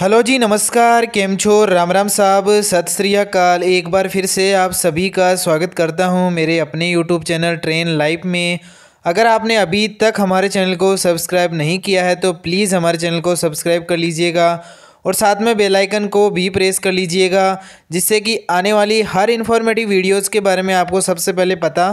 hello जी नमस्कार केम छोर राम राम साहब सत श्री अकाल एक बार फिर से आप सभी का स्वागत करता हूं मेरे अपने यूट्यूब चैनल ट्रेन लाइफ में अगर आपने अभी तक हमारे चैनल को सब्सक्राइब नहीं किया है तो प्लीज़ हमारे चैनल को सब्सक्राइब कर लीजिएगा और साथ में बेल आइकन को भी प्रेस कर लीजिएगा जिससे कि आने वाली हर इन्फॉर्मेटिव वीडियोज़ के बारे में आपको सबसे पहले पता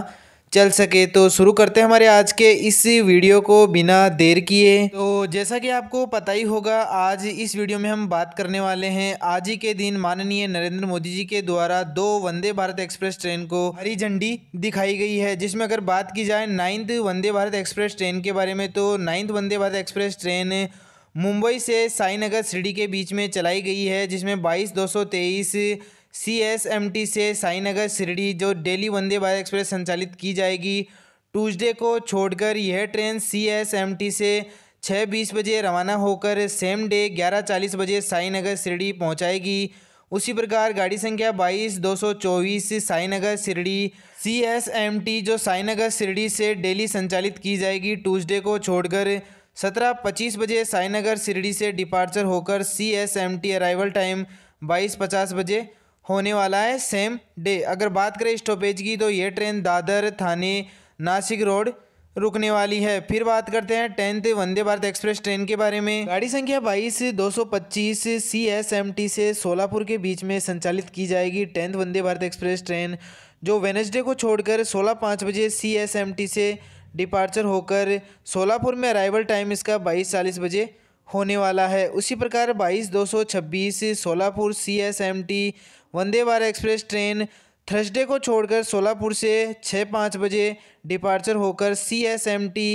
चल सके तो शुरू करते हैं हमारे आज के इस वीडियो को बिना देर किए तो जैसा कि आपको पता ही होगा आज इस वीडियो में हम बात करने वाले हैं आज ही के दिन माननीय नरेंद्र मोदी जी के द्वारा दो वंदे भारत एक्सप्रेस ट्रेन को हरी झंडी दिखाई गई है जिसमें अगर बात की जाए ninth Vande Bharat express train के बारे में तो ninth Vande Bharat express train Mumbai से साईनगर सिटी के बीच में चलाई गई है जिसमें बाईस दो सौ तेईस सी एस एम टी से साई नगर शिरडी जो डेली वंदे भारत एक्सप्रेस संचालित की जाएगी ट्यूसडे को छोड़कर यह train C S M T से छः बीस बजे रवाना होकर सेम डे ग्यारह चालीस बजे साई नगर शिरडी पहुँचाएगी उसी प्रकार गाड़ी संख्या बाईस दो सौ चौबीस Sainagar Shirdi C S M T जो साईनगर शिरडी से डेली संचालित की जाएगी ट्यूसडे को छोड़कर सत्रह पच्चीस बजे साईनगर शिरडी से डिपार्चर होकर C S M T arrival time बाईस पचास बजे होने वाला है सेम डे अगर बात करें स्टॉपेज की तो ये ट्रेन दादर थाने नासिक रोड रुकने वाली है फिर बात करते हैं tenth Vande Bharat express train के बारे में गाड़ी संख्या एस एम सीएसएमटी से सोलापुर के बीच में संचालित की जाएगी tenth Vande Bharat express train जो वेनसडे को छोड़कर सोलह पाँच बजे सीएसएमटी से डिपार्चर होकर सोलापुर में अराइवल टाइम इसका बाईस चालीस बजे होने वाला है उसी प्रकार बाईस दो सौ छब्बीस Solapur C S M T Vande Bharat express train Thursday को छोड़कर सोलापुर से छः पाँच बजे डिपार्चर होकर सी एस एम टी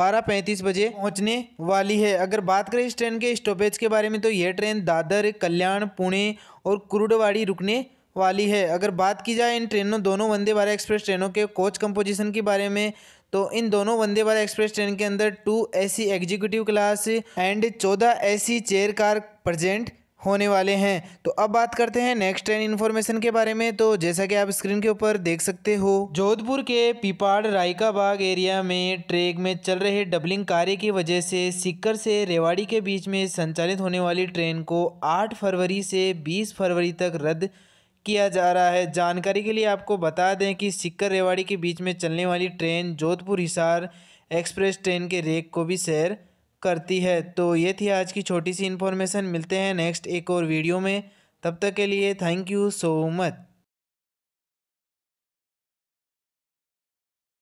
बारह पैंतीस बजे पहुंचने वाली है अगर बात करें इस ट्रेन के स्टॉपेज के बारे में तो यह ट्रेन दादर कल्याण पुणे और कुरुडवाड़ी रुकने वाली है अगर बात की जाए इन ट्रेनों दोनों वंदे भारत एक्सप्रेस ट्रेनों के कोच कंपोजिशन के बारे में तो इन दोनों वंदे भारत एक्सप्रेस ट्रेन के अंदर two AC executive class and चौदह एसी चेयर कार प्रजेंट होने वाले हैं तो अब बात करते हैं नेक्स्ट ट्रेन इन्फॉर्मेशन के बारे में तो जैसा कि आप स्क्रीन के ऊपर देख सकते हो जोधपुर के पिपाड़ रायकाबाग एरिया में ट्रेक में चल रहे डबलिंग कार्य की वजह से सिक्कर से रेवाड़ी के बीच में संचालित होने वाली ट्रेन को 8 फरवरी से 20 फरवरी तक रद्द किया जा रहा है जानकारी के लिए आपको बता दें कि सिक्कर रेवाड़ी के बीच में चलने वाली train Jodhpur Hisar express train के रेक को भी शेयर करती है तो ये थी आज की छोटी सी इन्फॉर्मेशन मिलते हैं नेक्स्ट एक और वीडियो में तब तक के लिए थैंक यू सो मच